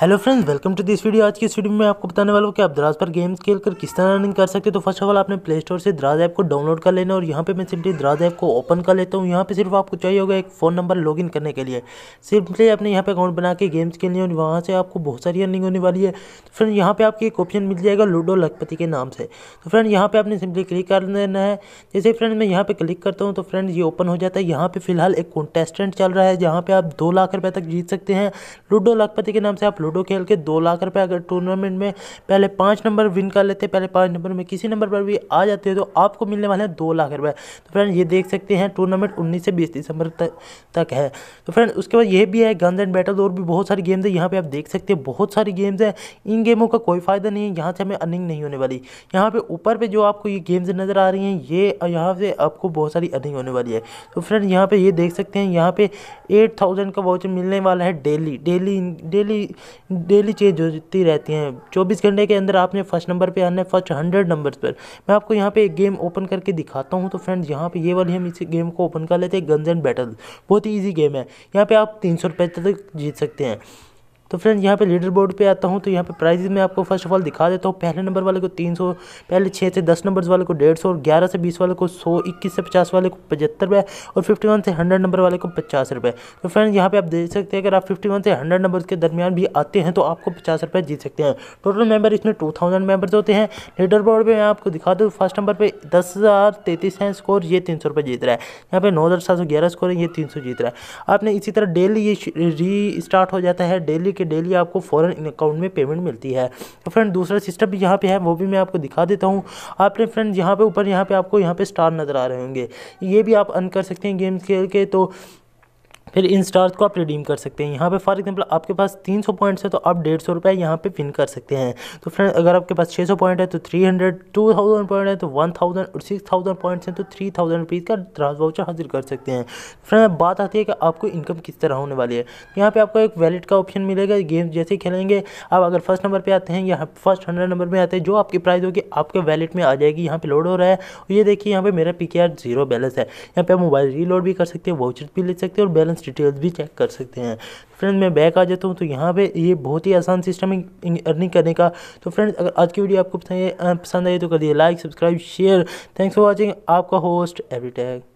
hello friends welcome to this video आज की इस वीडियो में आपको बताने वाला हूँ कि आप द्रास पर गेम्स खेल कर किस तरह रनिंग कर सकते हो तो फर्स्ट ऑफ ऑल आपने प्ले स्टोर से द्राज़ ऐप को डाउनलोड कर लेना और यहाँ पे मैं सिंपली द्राज़ ऐप को ओपन कर लेता हूँ यहाँ पे सिर्फ आपको चाहिए होगा एक फ़ोन नंबर इन करने के लिए सिंपली आपने यहाँ पे अकाउंट बना के गेम्स खेलने और वहाँ से आपको बहुत सारी रनिंग होने वाली है तो फ्रेंड यहाँ पर आपकी एक ऑप्शन मिल जाएगा लूडो लखपति के नाम से तो फ्रेंड यहाँ पर आपने सिंपली क्लिक कर लेना है जैसे फ्रेंड मैं यहाँ पर क्लिक करता हूँ तो फ्रेंड ये ओपन हो जाता है यहाँ पर फिलहाल एक कॉन्टेस्टेंट चल रहा है जहाँ पर आप दो लाख रुपये तक जीत सकते हैं लूडो लखपति के नाम से आप लूडो खेल के दो लाख रुपए अगर टूर्नामेंट में पहले पाँच नंबर विन कर लेते पहले पाँच नंबर में किसी नंबर पर भी आ जाते हैं तो आपको मिलने वाले हैं दो लाख रुपए तो फ्रेंड ये देख सकते हैं टूर्नामेंट उन्नीस से बीस दिसंबर तक तक है तो फ्रेंड उसके बाद ये भी है गन्स एंड बैटल और भी बहुत सारी गेम्स है यहाँ पर आप देख सकते हैं बहुत सारी गेम्स हैं इन गेमों का कोई फ़ायदा नहीं है यहाँ से हमें अर्निंग नहीं होने वाली यहाँ पर ऊपर पर जो आपको ये गेम्स नज़र आ रही हैं ये यहाँ से आपको बहुत सारी अर्निंग होने वाली है तो फ्रेंड यहाँ पर ये देख सकते हैं यहाँ पे एट थाउजेंड का वाउचर मिलने वाला है daily daily daily daily change होती रहती हैं चौबीस घंटे के अंदर आपने फर्स्ट नंबर पर आना है फर्स्ट हंड्रेड नंबर पर मैं आपको यहाँ पे एक गेम ओपन करके दिखाता हूँ तो फ्रेंड्स यहाँ पर ये वाली हम इस गेम को ओपन कर लेते हैं गन्स एंड बैटल बहुत ही ईजी गेम है यहाँ पर आप तीन सौ रुपये तक जीत सकते हैं तो फ्रेंड यहाँ पे लीडर बोर्ड पे आता हूँ तो यहाँ पे प्राइजेज मैं आपको फर्स्ट ऑफ ऑल दिखा देता हूँ पहले नंबर वाले को तीन सौ पहले 6 से दस नंबर्स वाले को डेढ़ सौ और ग्यारह से बीस वाले को सौ इक्कीस से पचास वाले को पचहत्तर रुपये और फिफ्टी वन से हंड्रेड नंबर वाले को पचास रुपये तो फ्रेंड यहाँ पे आप देख सकते हैं अगर आप फिफ्टी वन से हंड्रेड नंबर के दरमियान भी आते हैं तो आपको पचास रुपये जीत सकते हैं टोटल मेबर इसमें टू थाउजेंड मेंबर्स होते हैं लीडर बोर्ड पर मैं आपको दिखा दूँ फर्स्ट नंबर पर दस हज़ार तैंतीस हैं स्कोर ये तीन सौ रुपये जीत रहा है यहाँ पे नौ हज़ार सात सौ ग्यारह स्कोर है ये तीन सौ जीत रहा है आपने इसी तरह डेली ये री स्टार्ट हो जाता है डेली देखिए डेली आपको फॉरन अकाउंट में पेमेंट मिलती है तो फ्रेंड दूसरा सिस्टम भी यहाँ पे है वो भी मैं आपको दिखा देता हूँ आपने फ्रेंड यहाँ पे ऊपर यहाँ पे आपको यहाँ पे स्टार नज़र आ रहे होंगे ये भी आप अन कर सकते हैं गेम्स खेल के तो फिर इन स्टार्स को आप रिडीम कर सकते हैं यहाँ पे फॉर एग्जांपल आपके पास 300 पॉइंट्स है तो आप डेढ़ सौ रुपये यहाँ पे विन कर सकते हैं तो फ्रेंड अगर आपके पास 600 पॉइंट है तो 300 2000 पॉइंट है तो 1000 और 6000 पॉइंट्स हैं तो 3000 थाउजेंड रुपीज़ का द्रास वाउचर हासिल कर सकते हैं फ्रेंड बात आती है कि आपको इनकम किस तरह होने वाली है तो यहाँ पर आपको एक वैलेट का ऑप्शन मिलेगा गेम जैसे खेलेंगे आप अगर फर्स्ट नंबर पर आते हैं या फर्स्ट हंड्रेड नंबर में आते हैं जो आपकी प्राइज़ होगी आपके वैलेट में आ जाएगी यहाँ पर लोड हो रहा है और ये देखिए यहाँ पर मेरा पी जीरो बैलेंस है यहाँ पर मोबाइल रीलोड भी कर सकते हैं वाउचर भी ले सकते हैं और बैलेंस इंश्योरेंस डिटेल्स भी चेक कर सकते हैं फ्रेंड मैं बैक आ जाता हूँ तो यहाँ पे ये बहुत ही आसान सिस्टम है अर्निंग करने का तो फ्रेंड्स अगर आज की वीडियो आपको पसंद आई तो कर दिए like subscribe share thanks for watching आपका होस्ट एवरी टैग